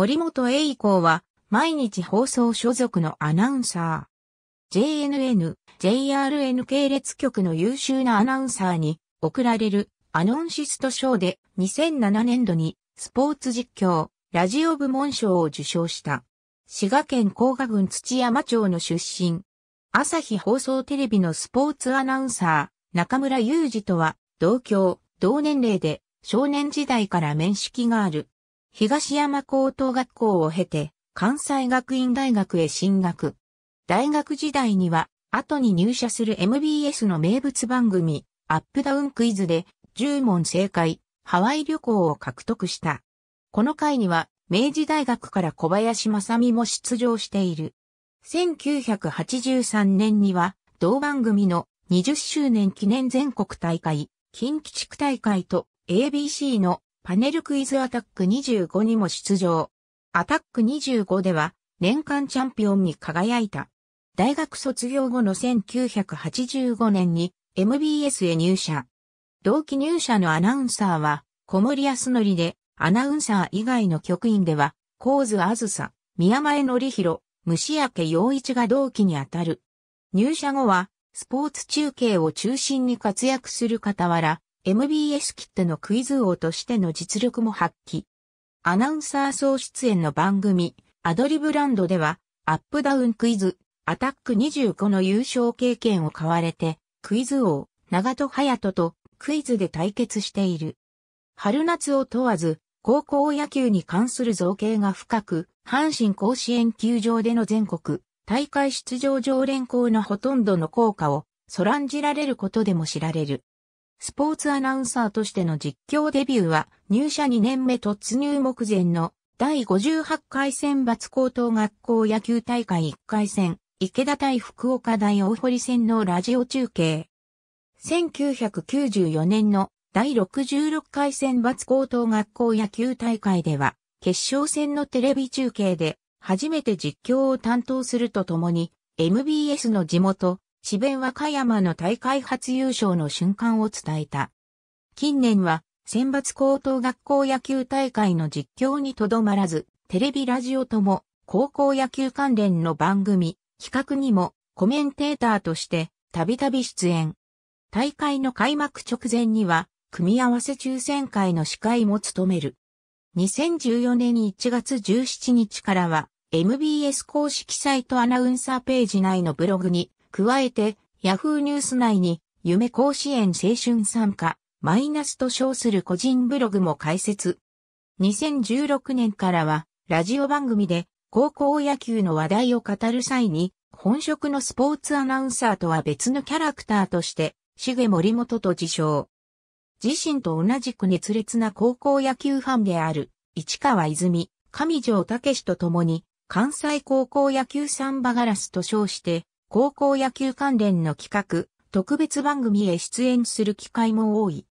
森本栄以降は、毎日放送所属のアナウンサー。JNN、JRN 系列局の優秀なアナウンサーに贈られるアノンシスト賞で2007年度にスポーツ実況、ラジオ部門賞を受賞した。滋賀県甲賀郡土山町の出身。朝日放送テレビのスポーツアナウンサー、中村雄二とは同郷、同年齢で少年時代から面識がある。東山高等学校を経て、関西学院大学へ進学。大学時代には、後に入社する MBS の名物番組、アップダウンクイズで、10問正解、ハワイ旅行を獲得した。この回には、明治大学から小林正美も出場している。1983年には、同番組の20周年記念全国大会、近畿地区大会と ABC のパネルクイズアタック25にも出場。アタック25では年間チャンピオンに輝いた。大学卒業後の1985年に MBS へ入社。同期入社のアナウンサーは小森康則で、アナウンサー以外の局員では、高津あずさ、宮前則弘、虫明陽一が同期にあたる。入社後は、スポーツ中継を中心に活躍する傍ら、MBS キットのクイズ王としての実力も発揮。アナウンサー総出演の番組、アドリブランドでは、アップダウンクイズ、アタック25の優勝経験を買われて、クイズ王、長戸隼人とクイズで対決している。春夏を問わず、高校野球に関する造形が深く、阪神甲子園球場での全国、大会出場常連校のほとんどの効果を、そらんじられることでも知られる。スポーツアナウンサーとしての実況デビューは入社2年目突入目前の第58回選抜高等学校野球大会1回戦池田対福岡大大堀戦のラジオ中継。1994年の第66回選抜高等学校野球大会では決勝戦のテレビ中継で初めて実況を担当するとともに MBS の地元市弁和歌山の大会初優勝の瞬間を伝えた。近年は、選抜高等学校野球大会の実況にとどまらず、テレビラジオとも、高校野球関連の番組、企画にも、コメンテーターとして、たびたび出演。大会の開幕直前には、組み合わせ抽選会の司会も務める。2014年1月17日からは MBS 公式サイトアナウンサーページ内のブログに加えて、ヤフーニュース内に、夢甲子園青春参加、マイナスと称する個人ブログも開設。2016年からは、ラジオ番組で、高校野球の話題を語る際に、本職のスポーツアナウンサーとは別のキャラクターとして、重森本と自称。自身と同じく熱烈な高校野球ファンである、市川泉、上条武史と共に、関西高校野球サンバガラスと称して、高校野球関連の企画、特別番組へ出演する機会も多い。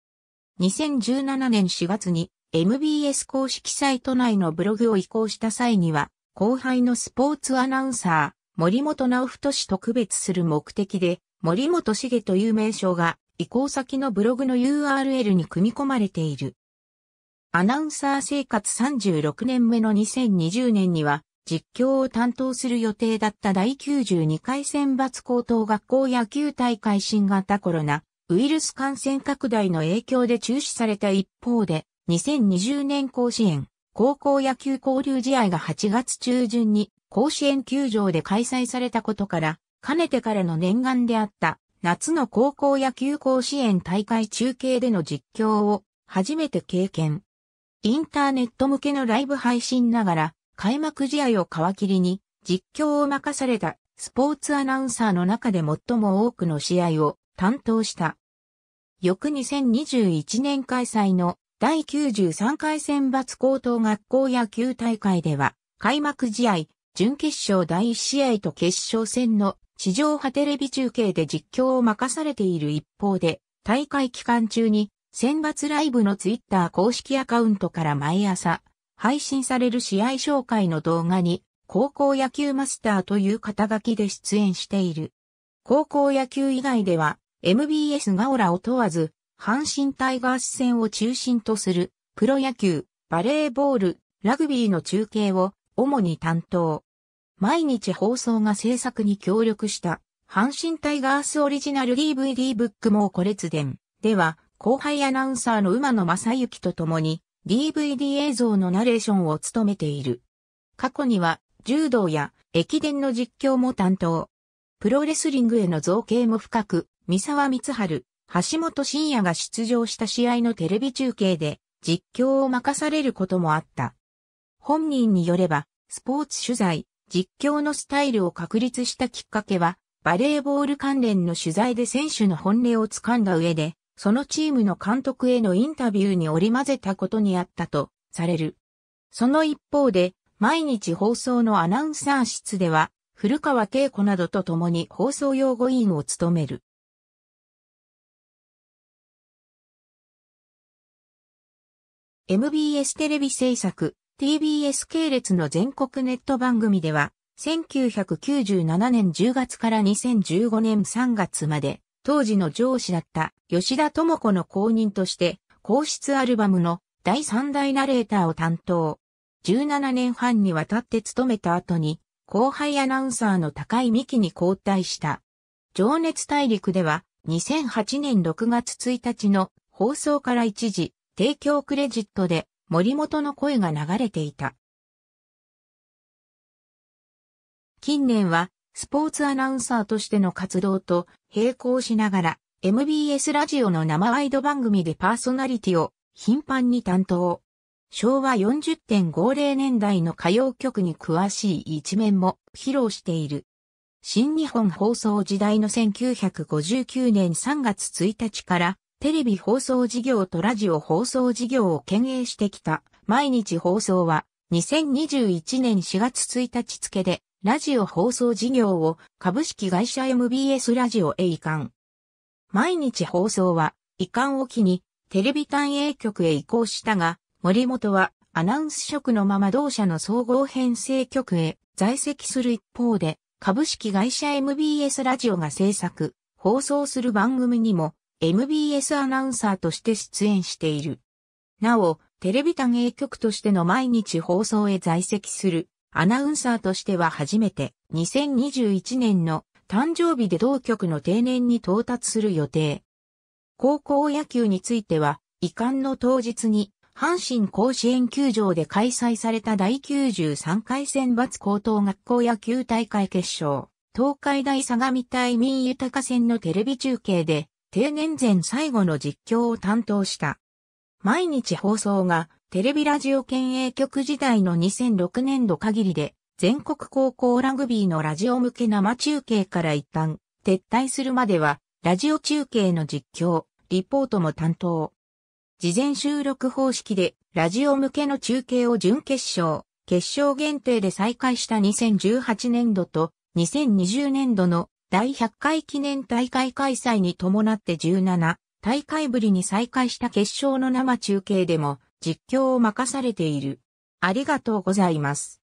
2017年4月に MBS 公式サイト内のブログを移行した際には、後輩のスポーツアナウンサー、森本直人氏特別する目的で、森本茂という名称が移行先のブログの URL に組み込まれている。アナウンサー生活36年目の2020年には、実況を担当する予定だった第92回選抜高等学校野球大会新型コロナウイルス感染拡大の影響で中止された一方で、2020年甲子園高校野球交流試合が8月中旬に甲子園球場で開催されたことから、かねてからの念願であった夏の高校野球甲子園大会中継での実況を初めて経験。インターネット向けのライブ配信ながら開幕試合を皮切りに実況を任されたスポーツアナウンサーの中で最も多くの試合を担当した。翌2021年開催の第93回選抜高等学校野球大会では開幕試合、準決勝第1試合と決勝戦の地上波テレビ中継で実況を任されている一方で、大会期間中に選抜ライブのツイッター公式アカウントから毎朝配信される試合紹介の動画に、高校野球マスターという肩書きで出演している。高校野球以外では、MBS ガオラを問わず、阪神タイガース戦を中心とする、プロ野球、バレーボール、ラグビーの中継を主に担当。毎日放送が制作に協力した阪神タイガースオリジナル DVD ブックもこ列伝では後輩アナウンサーの馬野正幸と共に DVD 映像のナレーションを務めている。過去には、柔道や駅伝の実況も担当。プロレスリングへの造形も深く、三沢光春、橋本真也が出場した試合のテレビ中継で実況を任されることもあった。本人によれば、スポーツ取材、実況のスタイルを確立したきっかけは、バレーボール関連の取材で選手の本音をつかんだ上で、そのチームの監督へのインタビューに織り交ぜたことにあったとされる。その一方で、毎日放送のアナウンサー室では、古川恵子などと共に放送用語委員を務める。MBS テレビ制作、TBS 系列の全国ネット番組では、1997年10月から2015年3月まで、当時の上司だった吉田智子の後任として、皇室アルバムの第3代ナレーターを担当。17年半にわたって務めた後に、後輩アナウンサーの高井美希に交代した。情熱大陸では、2008年6月1日の放送から一時、提供クレジットで森本の声が流れていた。近年はスポーツアナウンサーとしての活動と並行しながら、MBS ラジオの生ワイド番組でパーソナリティを頻繁に担当。昭和40.50年代の歌謡曲に詳しい一面も披露している。新日本放送時代の1959年3月1日からテレビ放送事業とラジオ放送事業を兼営してきた毎日放送は2021年4月1日付でラジオ放送事業を株式会社 MBS ラジオへ移管。毎日放送は移管を機にテレビ単営局へ移行したが、森本はアナウンス職のまま同社の総合編成局へ在籍する一方で、株式会社 MBS ラジオが制作、放送する番組にも MBS アナウンサーとして出演している。なお、テレビ単営局としての毎日放送へ在籍するアナウンサーとしては初めて2021年の誕生日で同局の定年に到達する予定。高校野球については、遺憾の当日に、阪神甲子園球場で開催された第93回選抜高等学校野球大会決勝、東海大相模対民豊戦のテレビ中継で、定年前最後の実況を担当した。毎日放送がテレビラジオ県営局時代の2006年度限りで、全国高校ラグビーのラジオ向け生中継から一旦撤退するまでは、ラジオ中継の実況、リポートも担当。事前収録方式で、ラジオ向けの中継を準決勝、決勝限定で再開した2018年度と、2020年度の第100回記念大会開催に伴って17大会ぶりに再開した決勝の生中継でも、実況を任されている。ありがとうございます。